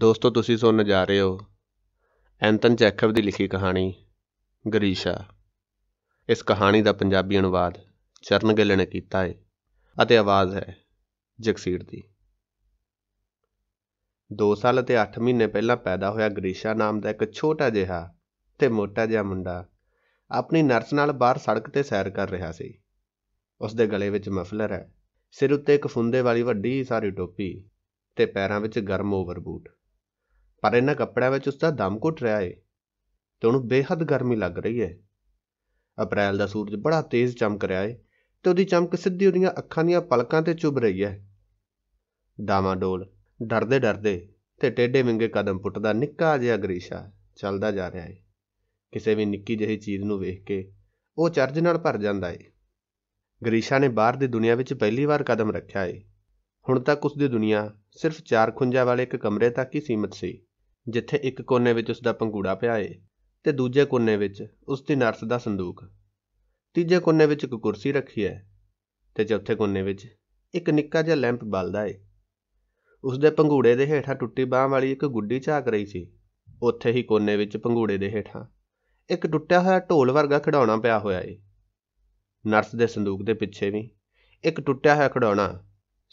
ਦੋਸਤੋ ਤੁਸੀਂ ਸੁਣਨ ਜਾ ਰਹੇ ਹੋ ਐਂਤਨ ਚੈਕਵ ਦੀ ਲਿਖੀ ਕਹਾਣੀ ਗਰੀਸ਼ਾ ਇਸ ਕਹਾਣੀ ਦਾ ਪੰਜਾਬੀ ਅਨੁਵਾਦ ਚਰਨ ਗਿੱਲ ਨੇ ਕੀਤਾ ਹੈ ਅਤੇ ਆਵਾਜ਼ ਹੈ ਜਗਸੀਰ ਦੀ 2 ਸਾਲ ਅਤੇ 8 ਮਹੀਨੇ ਪਹਿਲਾਂ ਪੈਦਾ ਹੋਇਆ ਗਰੀਸ਼ਾ ਨਾਮ ਦਾ ਇੱਕ ਛੋਟਾ ਜਿਹਾ ਤੇ ਮੋਟਾ ਜਿਹਾ ਮੁੰਡਾ ਆਪਣੀ ਨਰਸ ਨਾਲ ਬਾਹਰ ਸੜਕ ਤੇ ਸੈਰ ਕਰ ਰਿਹਾ ਸੀ ਉਸ ਦੇ ਗਲੇ ਵਿੱਚ ਮਫਲਰ ਹੈ ਸਿਰ ਉੱਤੇ ਇੱਕ ਫੁੰਦੇ ਵਾਲੀ ਵੱਡੀ ਸਾਰੀ ਟੋਪੀ ਤੇ ਪੈਰਾਂ ਵਿੱਚ ਗਰਮ ਓਵਰਬੂਟ ਪਰ ਇਹਨਾਂ ਕੱਪੜਿਆਂ ਵਿੱਚ ਉਸਦਾ ਦਮ ਘੁੱਟ ਰਿਹਾ ਏ ਤੇ ਉਹਨੂੰ ਬੇਹੱਦ ਗਰਮੀ ਲੱਗ ਰਹੀ ਏ ਅਪ੍ਰੈਲ ਦਾ ਸੂਰਜ ਬੜਾ ਤੇਜ਼ ਚਮਕ ਰਿਹਾ ਏ ਤੇ ਉਹਦੀ ਚਮਕ ਸਿੱਧੀ ਉਹਦੀਆਂ ਅੱਖਾਂ ਦੀਆਂ ਪਲਕਾਂ ਤੇ ਚੁਭ ਰਹੀ ਏ ਡੋਲ ਡਰਦੇ ਡਰਦੇ ਤੇ ਟੇਢੇ ਵਿੰਗੇ ਕਦਮ ਪੁੱਟਦਾ ਨਿੱਕਾ ਜਿਹਾ ਗਰੀਸ਼ਾ ਚੱਲਦਾ ਜਾ ਰਿਹਾ ਏ ਕਿਸੇ ਵੀ ਨਿੱਕੀ ਜਿਹੀ ਚੀਜ਼ ਨੂੰ ਵੇਖ ਕੇ ਉਹ ਚਰਜ ਨਾਲ ਭਰ ਜਾਂਦਾ ਏ ਗਰੀਸ਼ਾ ਨੇ ਬਾਹਰ ਦੀ ਦੁਨੀਆ ਵਿੱਚ ਪਹਿਲੀ ਵਾਰ ਕਦਮ ਰੱਖਿਆ ਏ ਹੁਣ ਤੱਕ ਉਸ ਦੀ ਦੁਨੀਆ ਸਿਰਫ ਚਾਰ ਖੁੰਝਾਂ ਵਾਲੇ ਇੱਕ ਕਮਰੇ ਤੱਕ ਹੀ ਸੀਮਤ ਸੀ ਜਿੱਥੇ ਇੱਕ ਕੋਨੇ ਵਿੱਚ ਉਸਦਾ ਪੰਘੂੜਾ ਪਿਆ ਏ ਤੇ ਦੂਜੇ ਕੋਨੇ ਵਿੱਚ ਉਸ ਦੀ ਨਰਸ ਦਾ ਸੰਦੂਕ ਤੀਜੇ ਕੋਨੇ ਵਿੱਚ ਇੱਕ ਕੁਰਸੀ ਰੱਖੀ ਹੈ ਤੇ ਚੌਥੇ ਕੋਨੇ ਵਿੱਚ ਇੱਕ ਨਿੱਕਾ ਜਿਹਾ ਲੈਂਪ ਬਲਦਾ ਏ ਉਸ ਦੇ ਪੰਘੂੜੇ ਦੇ ਹੇਠਾਂ ਟੁੱਟੀ ਬਾਹ ਵਾਲੀ ਇੱਕ ਗੁੱਡੀ ਝਾਕ ਰਹੀ ਸੀ ਉੱਥੇ ਹੀ ਕੋਨੇ ਵਿੱਚ ਪੰਘੂੜੇ ਦੇ ਹੇਠਾਂ ਇੱਕ ਟੁੱਟਿਆ ਹੋਇਆ ਢੋਲ ਵਰਗਾ ਖਿਡਾਉਣਾ ਪਿਆ ਹੋਇਆ ਏ ਨਰਸ ਦੇ ਸੰਦੂਕ ਦੇ ਪਿੱਛੇ ਵੀ ਇੱਕ ਟੁੱਟਿਆ ਹੋਇਆ ਖਿਡਾਉਣਾ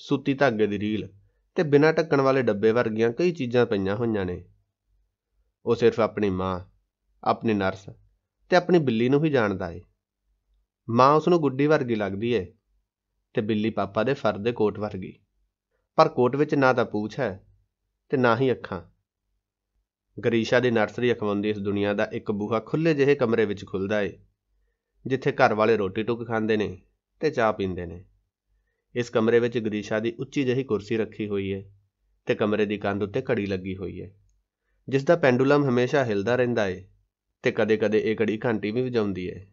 ਸੂਤੀ ਧਾਗੇ ਦੀ ਰੀਲ ਤੇ ਬਿਨਾਂ ਟੱਕਣ ਵਾਲੇ ਡੱਬੇ ਵਰਗੀਆਂ ਕਈ ਚੀਜ਼ਾਂ ਪਈਆਂ ਹੋਈਆਂ ਨੇ ਉਹ ਸਿਰਫ ਆਪਣੀ ਮਾਂ ਆਪਣੇ ਨਰਸ ਤੇ ਆਪਣੀ ਬਿੱਲੀ ਨੂੰ ਹੀ ਜਾਣਦਾ ਏ ਮਾਂ ਉਸ ਨੂੰ ਗੁੱਡੀ ਵਰਗੀ ਲੱਗਦੀ ਏ ਤੇ ਬਿੱਲੀ ਪਾਪਾ ਦੇ ਫਰ ਦੇ ਕੋਟ ਵਰਗੀ ਪਰ ਕੋਟ ਵਿੱਚ ਨਾ ਤਾਂ ਪੂਛ ਹੈ ਤੇ ਨਾ ਹੀ ਅੱਖਾਂ ਗਰੀਸ਼ਾ ਦੀ ਨਰਸਰੀ ਅਖਵਾਉਂਦੀ ਇਸ ਦੁਨੀਆ ਦਾ ਇੱਕ ਬੂਹਾ ਖੁੱਲੇ ਜਿਹੇ ਕਮਰੇ ਵਿੱਚ ਖੁੱਲਦਾ ਏ ਜਿੱਥੇ ਘਰ ਵਾਲੇ ਰੋਟੀ ਟੁੱਕ ਖਾਂਦੇ ਨੇ ਤੇ ਚਾਹ ਪੀਂਦੇ ਨੇ ਇਸ ਕਮਰੇ ਵਿੱਚ ਗਰੀਸ਼ਾ ਦੀ ਉੱਚੀ ਜਹੀ ਕੁਰਸੀ ਰੱਖੀ ਹੋਈ ਏ ਤੇ ਕਮਰੇ ਦੀ ਕੰਧ ਉੱਤੇ ਘੜੀ ਲੱਗੀ ਹੋਈ ਏ ਜਿਸ ਦਾ ਪੈਂਡੂਲਮ ਹਮੇਸ਼ਾ ਹਿਲਦਾ ਰਹਿੰਦਾ ਏ ਤੇ ਕਦੇ-ਕਦੇ ਇਹ ਘੜੀ ਘੰਟੀ ਵੀ ਵਜਾਉਂਦੀ ਏ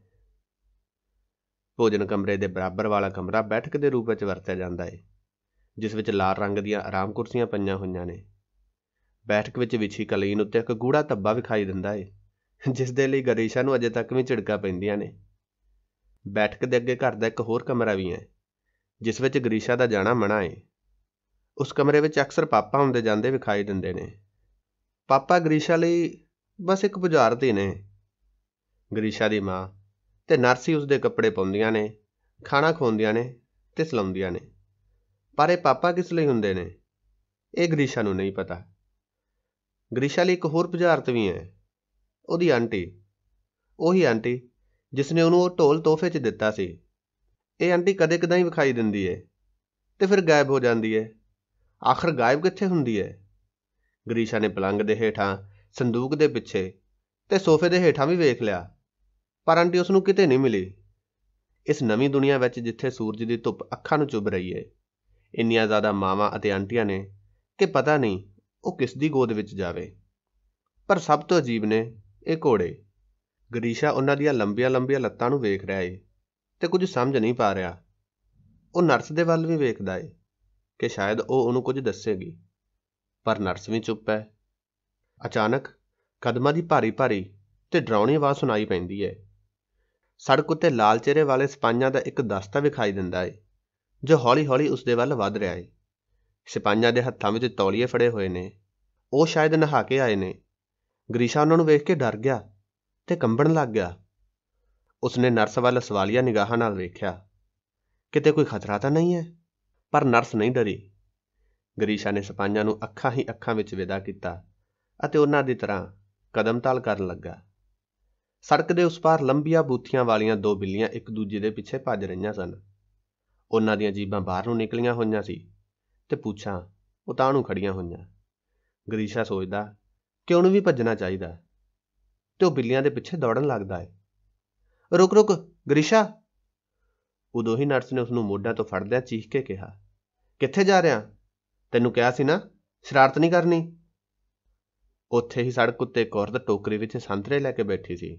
ਭੋਜਨ ਕਮਰੇ ਦੇ ਬਰਾਬਰ ਵਾਲਾ ਕਮਰਾ ਬੈਠਕ ਦੇ ਰੂਪ ਵਿੱਚ ਵਰਤਿਆ ਜਾਂਦਾ ਏ ਜਿਸ ਵਿੱਚ ਲਾਲ ਰੰਗ ਦੀਆਂ ਆਰਾਮ ਕੁਰਸੀਆਂ ਪਈਆਂ ਹੋਈਆਂ ਨੇ ਬੈਠਕ ਵਿੱਚ ਵਿਛੀ ਕਲੀਨ ਉੱਤੇ ਇੱਕ ਗੂੜਾ ਧੱਬਾ ਵਿਖਾਈ ਦਿੰਦਾ ਏ ਜਿਸ ਦੇ ਲਈ ਗਰੀਸ਼ਾ ਨੂੰ ਅਜੇ ਤੱਕ ਵੀ ਝਿੜਕਾਂ ਪੈਂਦੀਆਂ ਨੇ ਬੈਠਕ ਦੇ ਅੱਗੇ ਘਰ ਦਾ ਇੱਕ ਹੋਰ ਕਮਰਾ ਵੀ ਹੈ ਜਿਸ ਵਿੱਚ ਗਰੀਸ਼ਾ ਦਾ ਜਾਣਾ ਮਨਾ ਏ ਉਸ ਕਮਰੇ ਵਿੱਚ ਅਕਸਰ ਪਾਪਾ ਹੁੰਦੇ ਜਾਂਦੇ ਵਿਖਾਈ ਦਿੰਦੇ ਨੇ ਪਾਪਾ ਗ੍ਰੀਸ਼ਾ ਲਈ ਬਸ ਇੱਕ ਬੁਝਾਰਤੀ ਨੇ ਗ੍ਰੀਸ਼ਾ ਦੀ ਮਾਂ ਤੇ ਨਰਸੀ ਉਸਦੇ ਕੱਪੜੇ ਪਾਉਂਦੀਆਂ ਨੇ ਖਾਣਾ ਖਵਾਉਂਦੀਆਂ ਨੇ ਤੇ ਸਲਾਉਂਦੀਆਂ ਨੇ ਪਰ ਇਹ ਪਾਪਾ ਕਿਸ ਲਈ ਹੁੰਦੇ ਨੇ ਇਹ ਗ੍ਰੀਸ਼ਾ ਨੂੰ ਨਹੀਂ ਪਤਾ ਗ੍ਰੀਸ਼ਾ ਲਈ ਇੱਕ ਹੋਰ ਬੁਝਾਰਤ ਵੀ ਹੈ ਉਹਦੀ ਆਂਟੀ ਉਹੀ ਆਂਟੀ ਜਿਸ ਨੇ ਉਹਨੂੰ ਉਹ ਢੋਲ ਤੋਹਫੇ 'ਚ ਦਿੱਤਾ ਸੀ ਇਹ ਆਂਟੀ ਕਦੇ ਕਦਾਈ ਵਿਖਾਈ ਦਿੰਦੀ ਏ ਤੇ ਫਿਰ ਗਾਇਬ ਹੋ ਜਾਂਦੀ ਏ ਆਖਰ ਗਾਇਬ ਕਿੱਥੇ ਹੁੰਦੀ ਏ ਗਰੀਸ਼ਾ ਨੇ ਪਲੰਗ ਦੇ ਹੇਠਾਂ ਸੰਦੂਕ ਦੇ ਪਿੱਛੇ ਤੇ ਸੋਫੇ ਦੇ ਹੇਠਾਂ ਵੀ ਵੇਖ ਲਿਆ ਪਰ ਆਂਟੀ ਉਸ ਨੂੰ ਕਿਤੇ ਨਹੀਂ ਮਿਲੀ ਇਸ ਨਵੀਂ ਦੁਨੀਆ ਵਿੱਚ ਜਿੱਥੇ ਸੂਰਜ ਦੀ ਧੁੱਪ ਅੱਖਾਂ ਨੂੰ ਚੁੱਭ ਰਹੀ ਏ ਇੰਨੀਆਂ ਜ਼ਿਆਦਾ ਮਾਵਾਂ ਅਤੇ ਆਂਟੀਆਂ ਨੇ ਕਿ ਪਤਾ ਨਹੀਂ ਉਹ ਕਿਸ ਦੀ ਗੋਦ ਵਿੱਚ ਜਾਵੇ ਪਰ ਸਭ ਤੋਂ ਅਜੀਬ ਨੇ ਇਹ ਘੋੜੇ ਗਰੀਸ਼ਾ ਉਹਨਾਂ ਦੀਆਂ ਲੰਬੀਆਂ-ਲੰਬੀਆਂ ਲੱਤਾਂ ਨੂੰ ਵੇਖ ਰਿਹਾ ਏ ਤੇ ਕੁਝ ਸਮਝ ਨਹੀਂ ਪਾ ਰਿਹਾ ਉਹ ਨਰਸ ਦੇ ਵੱਲ ਵੀ ਵੇਖਦਾ ਏ ਕਿ ਸ਼ਾਇਦ ਉਹ ਉਹਨੂੰ ਕੁਝ ਦੱਸੇਗੀ ਪਰ ਨਰਸ ਵੀ ਚੁੱਪ ਹੈ ਅਚਾਨਕ ਕਦਮਾਂ ਦੀ ਭਾਰੀ ਭਾਰੀ ਤੇ ਡਰਾਉਣੀ ਆਵਾਜ਼ ਸੁਣਾਈ ਪੈਂਦੀ ਹੈ ਸੜਕ ਉੱਤੇ ਲਾਲ ਚਿਹਰੇ ਵਾਲੇ ਸਿਪਾਹੀਆਂ ਦਾ ਇੱਕ ਦਸਤਾ ਵਿਖਾਈ ਦਿੰਦਾ ਹੈ ਜੋ ਹੌਲੀ-ਹੌਲੀ ਉਸ ਦੇ ਵੱਲ ਵੱਧ ਰਿਹਾ ਹੈ ਸਿਪਾਹੀਆਂ ਦੇ ਹੱਥਾਂ ਵਿੱਚ ਤੌਲੀਏ ਫੜੇ ਹੋਏ ਨੇ ਉਹ ਸ਼ਾਇਦ ਨਹਾ ਕੇ ਆਏ ਨੇ ਗ੍ਰੀਸ਼ਾ ਉਹਨਾਂ ਨੂੰ ਵੇਖ ਕੇ ਡਰ ਗਿਆ ਤੇ ਕੰਬਣ ਲੱਗ ਗਿਆ ਉਸਨੇ ਨਰਸ ਵੱਲ ਸਵਾਲੀਆ ਨਿਗਾਹਾਂ ਨਾਲ ਵੇਖਿਆ ਕਿਤੇ ਕੋਈ ਖਤਰਾ ਤਾਂ ਨਹੀਂ ਹੈ ਪਰ ਨਰਸ ਨਹੀਂ ਡਰੀ ਗਰੀਸ਼ਾ ਨੇ ਸਪਾਈਆਂ ਨੂੰ ਅੱਖਾਂ ਹੀ ਅੱਖਾਂ ਵਿੱਚ ਵਿਦਾ ਕੀਤਾ ਅਤੇ ਉਹਨਾਂ ਦੀ ਤਰ੍ਹਾਂ ਕਦਮ ਤਾਲ ਕਰਨ ਲੱਗਾ ਸੜਕ ਦੇ ਉਸ ਪਾਰ ਲੰਬੀਆਂ ਬੂਥੀਆਂ ਵਾਲੀਆਂ ਦੋ ਬਿੱਲੀਆਂ ਇੱਕ ਦੂਜੇ ਦੇ ਪਿੱਛੇ ਭੱਜ ਰਹੀਆਂ ਸਨ ਉਹਨਾਂ ਦੀਆਂ ਜੀਬਾਂ ਬਾਹਰ ਨੂੰ ਨਿਕਲੀਆਂ ਹੋਈਆਂ ਸੀ ਤੇ ਪੁੱਛਾਂ ਉਤਾਣੂ ਖੜੀਆਂ ਹੋਈਆਂ ਗਰੀਸ਼ਾ ਸੋਚਦਾ ਕਿ ਉਹਨੂੰ ਵੀ ਭੱਜਣਾ ਚਾਹੀਦਾ ਤੇ ਉਹ ਬਿੱਲੀਆਂ ਦੇ ਪਿੱਛੇ ਦੌੜਨ ਲੱਗਦਾ ਹੈ ਰੁਕ ਰੁਕ ਗਰੀਸ਼ਾ ਉਦੋਂ ਹੀ ਨਰਸ ਨੇ ਉਸ ਨੂੰ ਮੋਢਾ ਤੋਂ ਫੜਦਿਆਂ ਚੀਖ ਕੇ ਕਿਹਾ ਕਿੱਥੇ ਜਾ ਰਿਹਾ ਤੈਨੂੰ ਕਿਹਾ ਸੀ ਨਾ ਸ਼ਰਾਰਤ ਨਹੀਂ ਕਰਨੀ ਉੱਥੇ ਹੀ ਸੜਕ ਉੱਤੇ ਇੱਕ ਟੋਕਰੀ ਵਿੱਚ ਸੰਤਰੇ ਲੈ ਕੇ ਬੈਠੀ ਸੀ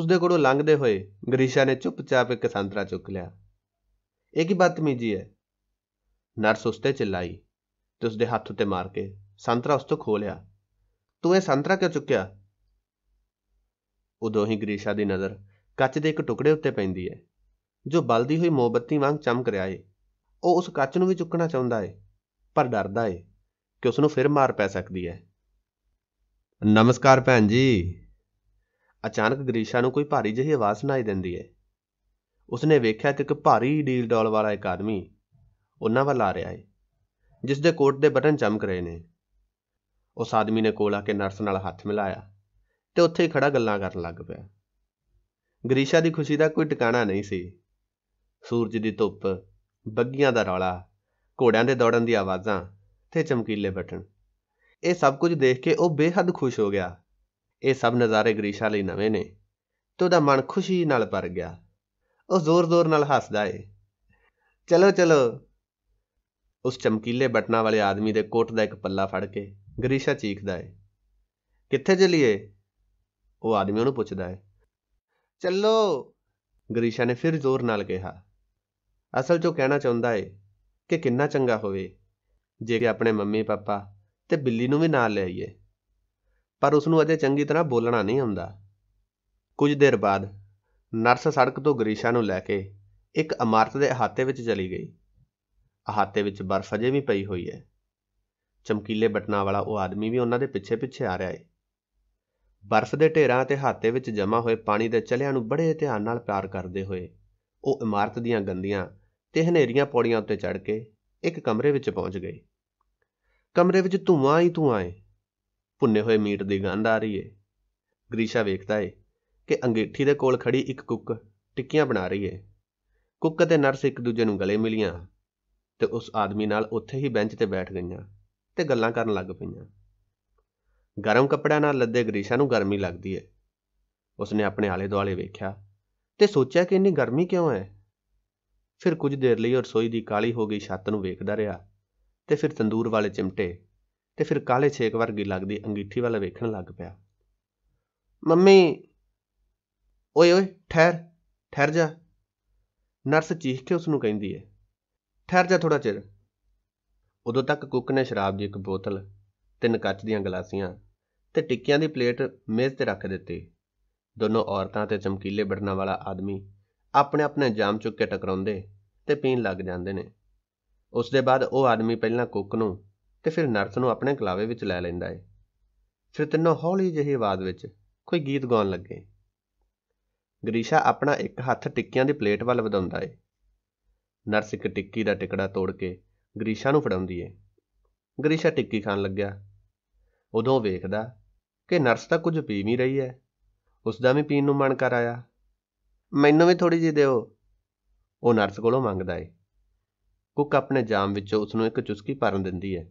ਉਸ ਦੇ ਕੋਲੋਂ ਲੰਘਦੇ ਹੋਏ ਗਰੀਸ਼ਾ ਨੇ ਚੁੱਪਚਾਪ ਇੱਕ ਸੰਤਰਾ ਚੁੱਕ ਲਿਆ ਇਹ ਕੀ ਬਦਤਮੀਜੀ ਹੈ ਨਰਸ ਉਸ ਤੇ ਤੇ ਉਸ ਦੇ ਹੱਥ ਉੱਤੇ ਮਾਰ ਕੇ ਸੰਤਰਾ ਉਸ ਤੋਂ ਖੋ ਲਿਆ ਤੂੰ ਇਹ ਸੰਤਰਾ ਕਿਉਂ ਚੁੱਕਿਆ ਉਦੋਂ ਹੀ ਗਰੀਸ਼ਾ ਦੀ ਨਜ਼ਰ ਕੱਚ ਦੇ ਇੱਕ ਟੁਕੜੇ ਉੱਤੇ ਪੈਂਦੀ ਹੈ ਜੋ ਬਲਦੀ ਹੋਈ ਮੋਮਬੱਤੀ ਵਾਂਗ ਚਮਕ ਰਿਹਾ ਏ ਉਹ ਉਸ ਕੱਚ ਨੂੰ ਵੀ ਚੁੱਕਣਾ ਚਾਹੁੰਦਾ ਏ ਪਰ ਡਰਦਾ ਏ ਕਿ ਉਸ ਨੂੰ ਫਿਰ ਮਾਰ ਪੈ ਸਕਦੀ ਹੈ ਨਮਸਕਾਰ ਭੈਣ ਜੀ ਅਚਾਨਕ ਗ੍ਰੀਸ਼ਾ ਨੂੰ ਕੋਈ ਭਾਰੀ ਜਿਹੀ ਆਵਾਜ਼ ਸੁਣਾਈ ਦਿੰਦੀ ਹੈ ਉਸਨੇ ਵੇਖਿਆ ਕਿ ਇੱਕ ਭਾਰੀ ਡੀਲ ਡਾਲ ਵਾਲਾ ਇੱਕ ਆਦਮੀ ਉਹਨਾਂ ਵੱਲ ਆ ਰਿਹਾ ਹੈ ਜਿਸ ਦੇ ਕੋਟ ਦੇ ਬਟਨ ਚਮਕ ਰਹੇ ਨੇ ਉਸ ਆਦਮੀ ਨੇ ਕੋਲ ਆ ਕੇ ਨਰਸ ਨਾਲ ਹੱਥ ਮਿਲਾਇਆ ਤੇ ਉੱਥੇ ਹੀ ਖੜਾ ਗੱਲਾਂ ਕਰਨ ਲੱਗ ਪਿਆ ਗ੍ਰੀਸ਼ਾ ਦੀ ਖੁਸ਼ੀ ਦਾ ਕੋਈ ਟਿਕਾਣਾ ਨਹੀਂ ਸੀ ਸੂਰਜ ਦੀ ਧੁੱਪ ਬੱਗੀਆਂ ਦਾ ਰੌਲਾ ਘੋੜਿਆਂ ਦੇ ਦੌੜਨ ਦੀ ਆਵਾਜ਼ਾਂ ਤੇ ਚਮਕੀਲੇ ਬਟਨ ਇਹ ਸਭ ਕੁਝ ਦੇਖ ਕੇ ਉਹ ਬੇਹੱਦ ਖੁਸ਼ ਹੋ ਗਿਆ ਇਹ ਸਭ ਨਜ਼ਾਰੇ ਗ੍ਰੀਸ਼ਾ ਲਈ ਨਵੇਂ ਨੇ ਤੇ ਉਹਦਾ ਮਨ ਖੁਸ਼ੀ ਨਾਲ ਭਰ ਗਿਆ ਉਹ ਜ਼ੋਰ-ਜ਼ੋਰ ਨਾਲ ਹੱਸਦਾ ਏ ਚਲੋ ਚਲੋ ਉਸ ਚਮਕੀਲੇ ਬਟਨਾ ਵਾਲੇ ਆਦਮੀ ਦੇ ਕੋਟ ਦਾ ਇੱਕ ਪੱਲਾ ਫੜ ਕੇ ਗ੍ਰੀਸ਼ਾ ਚੀਖਦਾ ਏ ਕਿੱਥੇ ਚਲੀਏ ਉਹ ਆਦਮੀ ਉਹਨੂੰ ਪੁੱਛਦਾ ਏ ਚੱਲੋ ਗ੍ਰੀਸ਼ਾ ਨੇ ਫਿਰ ਜ਼ੋਰ ਨਾਲ ਕਿਹਾ ਅਸਲ 'ਚ ਉਹ ਕਹਿਣਾ ਚਾਹੁੰਦਾ ਏ ਕਿ ਕਿੰਨਾ ਚੰਗਾ ਹੋਵੇ ਜੇ ਆਪਣੇ ਮੰਮੀ ਪਾਪਾ ਤੇ ਬਿੱਲੀ ਨੂੰ ਵੀ ਨਾਲ ਲੈ ਆਈਏ ਪਰ ਉਸ ਨੂੰ ਅਜੇ ਚੰਗੀ ਤਰ੍ਹਾਂ ਬੋਲਣਾ ਨਹੀਂ ਆਉਂਦਾ ਕੁਝ ਦੇਰ ਬਾਅਦ ਨਰਸ ਸੜਕ ਤੋਂ ਗਰੀਸ਼ਾ ਨੂੰ ਲੈ ਕੇ ਇੱਕ ਇਮਾਰਤ ਦੇ ਹਾਤੇ ਵਿੱਚ ਚਲੀ ਗਈ ਹਾਤੇ ਵਿੱਚ ਬਰਫ਼ ਅਜੇ ਵੀ ਪਈ ਹੋਈ ਹੈ ਚਮਕੀਲੇ ਬਟਨਾ ਵਾਲਾ ਉਹ ਆਦਮੀ ਵੀ ਉਹਨਾਂ ਦੇ ਪਿੱਛੇ-ਪਿੱਛੇ ਆ ਰਿਹਾ ਹੈ ਬਰਫ਼ ਦੇ ਢੇਰਾਂ ਤੇ ਹਾਤੇ ਵਿੱਚ ਜਮਾ ਹੋਏ ਪਾਣੀ ਦੇ ਚਲਿਆਂ ਨੂੰ ਬੜੇ ਧਿਆਨ ਨਾਲ ਪਿਆਰ ਕਰਦੇ ਹੋਏ ਉਹ ਇਮਾਰਤ ਦੀਆਂ ਗੰਦੀਆਂ ਤੇ ਹਨੇਰੀਆਂ ਪੌੜੀਆਂ ਉੱਤੇ ਚੜ ਕੇ ਇੱਕ ਕਮਰੇ ਵਿੱਚ ਪਹੁੰਚ ਗਏ ਕਮਰੇ ਵਿੱਚ ਧੂਆਂ ਹੀ ਧੂਆਂ ਹੈ ਭੁੰਨੇ ਹੋਏ ਮੀਟ ਦੀ ਗੰਧ ਆ ਰਹੀ ਹੈ ਗ੍ਰੀਸ਼ਾ ਵੇਖਦਾ ਹੈ ਕਿ ਅੰਗੇਠੀ ਦੇ ਕੋਲ ਖੜੀ ਇੱਕ ਕੁੱਕ ਟਿੱਕੀਆਂ ਬਣਾ ਰਹੀ ਹੈ ਕੁੱਕ ਅਤੇ ਨਰਸ ਇੱਕ ਦੂਜੇ ਨੂੰ ਗਲੇ ਮਿਲੀਆਂ ਤੇ ਉਸ ਆਦਮੀ ਨਾਲ ਉੱਥੇ ਹੀ ਬੈਂਚ ਤੇ ਬੈਠ ਗਈਆਂ ਤੇ ਗੱਲਾਂ ਕਰਨ ਲੱਗ ਪਈਆਂ ਗਰਮ ਕੱਪੜਿਆਂ ਨਾਲ ਲੱਦੇ ਗ੍ਰੀਸ਼ਾ ਨੂੰ ਗਰਮੀ ਲੱਗਦੀ ਹੈ ਉਸਨੇ ਆਪਣੇ ਆਲੇ-ਦੁਆਲੇ ਵੇਖਿਆ ਤੇ ਸੋਚਿਆ ਕਿ ਇੰਨੀ ਗਰਮੀ ਕਿਉਂ ਹੈ ਫਿਰ ਕੁਝ ਦੇਰ ਲਈ ਰਸੋਈ ਦੀ ਕਾਲੀ ਹੋ ਗਈ ਛੱਤ ਨੂੰ ਵੇਖਦਾ ਰਿਹਾ ਤੇ ਫਿਰ ਤੰਦੂਰ ਵਾਲੇ ਚਿਮਟੇ ਤੇ ਫਿਰ ਕਾਲੇ ਛੇਕ ਵਰਗੀ ਲੱਗਦੀ ਅੰਗੀਠੀ ਵਾਲਾ ਵੇਖਣ ਲੱਗ ਪਿਆ ਮੰਮੀ ਓਏ ਓਏ ਠਹਿਰ ਠਹਿਰ ਜਾ ਨਰਸ ਚੀਖ ਕੇ ਉਸ ਨੂੰ ਕਹਿੰਦੀ ਹੈ ਠਹਿਰ ਜਾ ਥੋੜਾ ਚਿਰ ਉਦੋਂ ਤੱਕ ਕੁੱਕ ਨੇ ਸ਼ਰਾਬ ਦੀ ਇੱਕ ਬੋਤਲ ਤਿੰਨ ਕੱਚ ਦੀਆਂ ਗਲਾਸੀਆਂ ਤੇ ਟਿੱਕੀਆਂ ਦੀ ਪਲੇਟ ਮੇਜ਼ ਤੇ ਰੱਖ ਦਿੱਤੀ ਦੋਨੋਂ ਔਰਤਾਂ ਤੇ ਚਮਕੀਲੇ ਬੜਨਾਂ ਵਾਲਾ ਆਦਮੀ ਆਪਣੇ ਆਪਣੇ ਜਾਮ ਚੁੱਕ ਕੇ ਟਕਰਾਉਂਦੇ ਤੇ ਪੀਣ ਲੱਗ ਜਾਂਦੇ ਨੇ ਉਸ ਦੇ ਬਾਅਦ ਉਹ ਆਦਮੀ ਪਹਿਲਾਂ ਕੁੱਕ ਨੂੰ ਤੇ ਫਿਰ ਨਰਸ ਨੂੰ ਆਪਣੇ ਕਲਾਵੇ ਵਿੱਚ ਲੈ ਲੈਂਦਾ ਏ ਫਿਰ ਤਿੰਨੋਂ ਹੌਲੀ ਜਿਹੀ ਆਵਾਜ਼ ਵਿੱਚ ਕੋਈ ਗੀਤ ਗਾਉਣ ਲੱਗੇ ਗਰੀਸ਼ਾ ਆਪਣਾ ਇੱਕ ਹੱਥ ਟਿੱਕੀਆਂ ਦੀ ਪਲੇਟ ਵੱਲ ਵਧਾਉਂਦਾ ਏ ਨਰਸ ਇੱਕ ਟਿੱਕੀ ਦਾ ਟਿਕੜਾ ਤੋੜ ਕੇ ਗਰੀਸ਼ਾ ਨੂੰ ਫੜਾਉਂਦੀ ਏ ਗਰੀਸ਼ਾ ਟਿੱਕੀ ਖਾਣ ਲੱਗਿਆ ਉਦੋਂ ਵੇਖਦਾ ਕਿ ਨਰਸ ਤਾਂ ਕੁਝ ਪੀ ਵੀ ਰਹੀ ਹੈ ਉਸ ਦਾ ਵੀ ਪੀਣ ਨੂੰ ਮਨ ਕਰ ਆਇਆ ਮੈਨੂੰ ਵੀ ਥੋੜੀ ਜਿਹੀ ਦਿਓ ਉਹ ਨਰਸ ਕੋਲੋਂ ਮੰਗਦਾ ਏ ਕੁੱਕ ਆਪਣੇ ਜਾਮ ਵਿੱਚੋਂ ਉਸ ਨੂੰ ਇੱਕ ਚੁਸਕੀ ਭਰਨ ਦਿੰਦੀ ਹੈ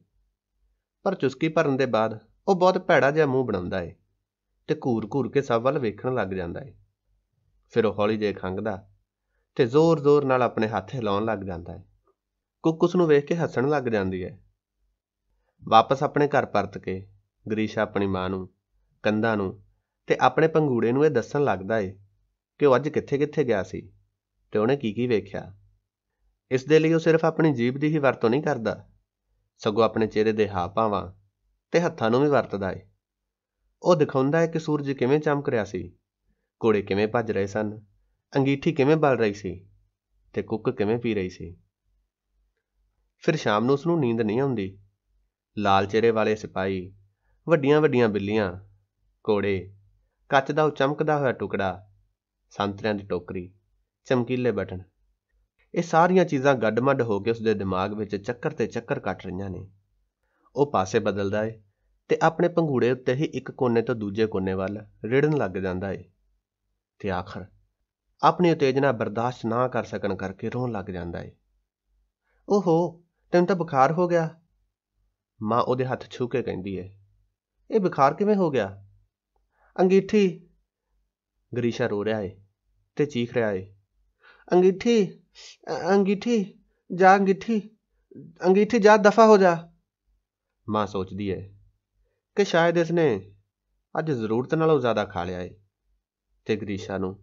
ਪਰ ਚੁਸਕੀ ਭਰਨ ਦੇ ਬਾਅਦ ਉਹ ਬਹੁਤ ਭੈੜਾ ਜਿਹਾ ਮੂੰਹ ਬਣਾਉਂਦਾ ਏ ਤੇ ਘੂਰ-ਘੂਰ ਕੇ ਸਭ ਵੱਲ ਵੇਖਣ ਲੱਗ ਜਾਂਦਾ ਏ ਫਿਰ ਉਹ ਹੌਲੀ ਜਿਹੇ ਖੰਗਦਾ ਤੇ ਜ਼ੋਰ-ਜ਼ੋਰ ਨਾਲ ਆਪਣੇ ਹੱਥ ਹਿਲਾਉਣ ਲੱਗ ਜਾਂਦਾ ਏ ਕੁੱਕ ਉਸ ਨੂੰ ਵੇਖ ਕੇ ਹੱਸਣ ਲੱਗ ਜਾਂਦੀ ਏ ਵਾਪਸ ਆਪਣੇ ਘਰ ਪਰਤ ਕੇ ਗਰੀਸ਼ਾ ਆਪਣੀ ਮਾਂ ਨੂੰ ਕੰਧਾਂ ਨੂੰ ਤੇ ਆਪਣੇ ਪੰਗੂੜੇ ਨੂੰ ਇਹ ਦੱਸਣ ਲੱਗਦਾ ਏ ਕਿ ਉਹ ਅੱਜ ਕਿੱਥੇ-ਕਿੱਥੇ ਗਿਆ ਸੀ ਤੇ ਉਹਨੇ ਕੀ ਕੀ ਵੇਖਿਆ ਇਸ ਦੇ ਲਈ ਉਹ ਸਿਰਫ ਆਪਣੀ ਜੀਭ ਦੀ ਹੀ ਵਰਤੋਂ ਨਹੀਂ ਕਰਦਾ ਸਗੋਂ ਆਪਣੇ ਚਿਹਰੇ ਦੇ ਹਾਵ ਭਾਵਾਂ ਤੇ ਹੱਥਾਂ ਨੂੰ ਵੀ ਵਰਤਦਾ ਏ ਉਹ ਦਿਖਾਉਂਦਾ ਹੈ ਕਿ ਸੂਰਜ ਕਿਵੇਂ ਚਮਕ ਰਿਹਾ ਸੀ ਕੋੜੇ ਕਿਵੇਂ ਭੱਜ ਰਹੇ ਸਨ ਅੰਗੀਠੀ ਕਿਵੇਂ ਬਲ ਰਹੀ ਸੀ ਤੇ ਕੁੱਕ ਕਿਵੇਂ ਪੀ ਰਹੀ ਸੀ ਫਿਰ ਸ਼ਾਮ ਨੂੰ ਉਸ ਨੂੰ ਨੀਂਦ ਨਹੀਂ ਆਉਂਦੀ ਲਾਲ ਚਿਹਰੇ ਵਾਲੇ ਸਿਪਾਈ ਵੱਡੀਆਂ-ਵੱਡੀਆਂ ਬਿੱਲੀਆਂ ਕੋੜੇ ਕੱਚ ਦਾ ਉਹ ਚਮਕਦਾ ਹੋਇਆ ਟੁਕੜਾ ਸੰਤਰਿਆਂ ਦੀ ਟੋਕਰੀ ਚਮਕੀਲੇ ਬਟਨ ਇਹ ਸਾਰੀਆਂ ਚੀਜ਼ਾਂ ਗੱਡਮੱਡ ਹੋ ਕੇ ਉਸਦੇ ਦਿਮਾਗ ਵਿੱਚ ਚੱਕਰ ਤੇ ਚੱਕਰ ਕੱਟ ਰਹੀਆਂ ਨੇ ਉਹ ਪਾਸੇ ਬਦਲਦਾ ਏ ਤੇ ਆਪਣੇ ਪੰਘੂੜੇ ਉੱਤੇ ਹੀ ਇੱਕ ਕੋਨੇ ਤੋਂ ਦੂਜੇ ਕੋਨੇ ਵੱਲ ਰਿੜਨ ਲੱਗ ਜਾਂਦਾ ਏ ਤੇ ਆਖਰ ਆਪਣੀ ਉਤੇਜਨਾ ਬਰਦਾਸ਼ਤ ਨਾ ਕਰ ਸਕਣ ਕਰਕੇ ਰੋਣ ਲੱਗ ਜਾਂਦਾ ਏ ਓਹੋ ਤੈਨੂੰ ਤਾਂ ਬੁਖਾਰ ਹੋ ਗਿਆ ਮਾਂ ਉਹਦੇ ਹੱਥ ਛੂ ਕੇ ਕਹਿੰਦੀ ਏ ਇਹ ਬੁਖਾਰ ਕਿਵੇਂ ਹੋ ਗਿਆ ਅੰਗੀਠੀ ਗਰੀਸ਼ਾ ਰੋ ਰਿਹਾ ਏ ਤੇ ਚੀਖ ਰਿਹਾ ਏ ਅੰਗੀਠੀ ਅੰਗੀਠੀ ਜਾ ਅੰਗੀਠੀ ਅੰਗੀਠੀ ਜਾ ਦਫਾ ਹੋ ਜਾ ਮਾਂ ਸੋਚਦੀ ਹੈ ਕਿ ਸ਼ਾਇਦ ਇਸ ਨੇ ਅੱਜ ਜ਼ਰੂਰਤ ਨਾਲੋਂ ਜ਼ਿਆਦਾ ਖਾ ਲਿਆ ਏ ਤੇ ਗਰੀਸ਼ਾ ਨੂੰ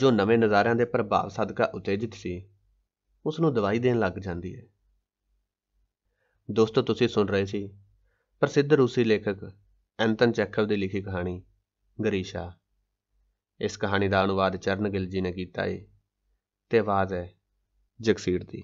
ਜੋ ਨਵੇਂ ਨਜ਼ਾਰਿਆਂ ਦੇ ਪ੍ਰਭਾਵ ਸਦਕਾ ਉਤੇਜਿਤ ਸੀ ਉਸ ਨੂੰ ਦਵਾਈ ਦੇਣ ਲੱਗ ਜਾਂਦੀ ਹੈ ਦੋਸਤੋ ਤੁਸੀਂ ਸੁਣ ਰਹੇ ਸੀ ਪ੍ਰਸਿੱਧ ਰੂਸੀ ਲੇਖਕ ਐਂਤਨ ਚੈਕਵ ਦੀ ਲਿਖੀ ਕਹਾਣੀ ਗਰੀਸ਼ਾ ਇਸ ਕਹਾਣੀ ਦਾ ਅਨੁਵਾਦ ਚਰਨ ਗਿੱਲ ਜੀ ਨੇ ਕੀਤਾ ਏ ਅਤੇ ਆਵਾਜ਼ ਹੈ ਜਗਸੀਰ ਦੀ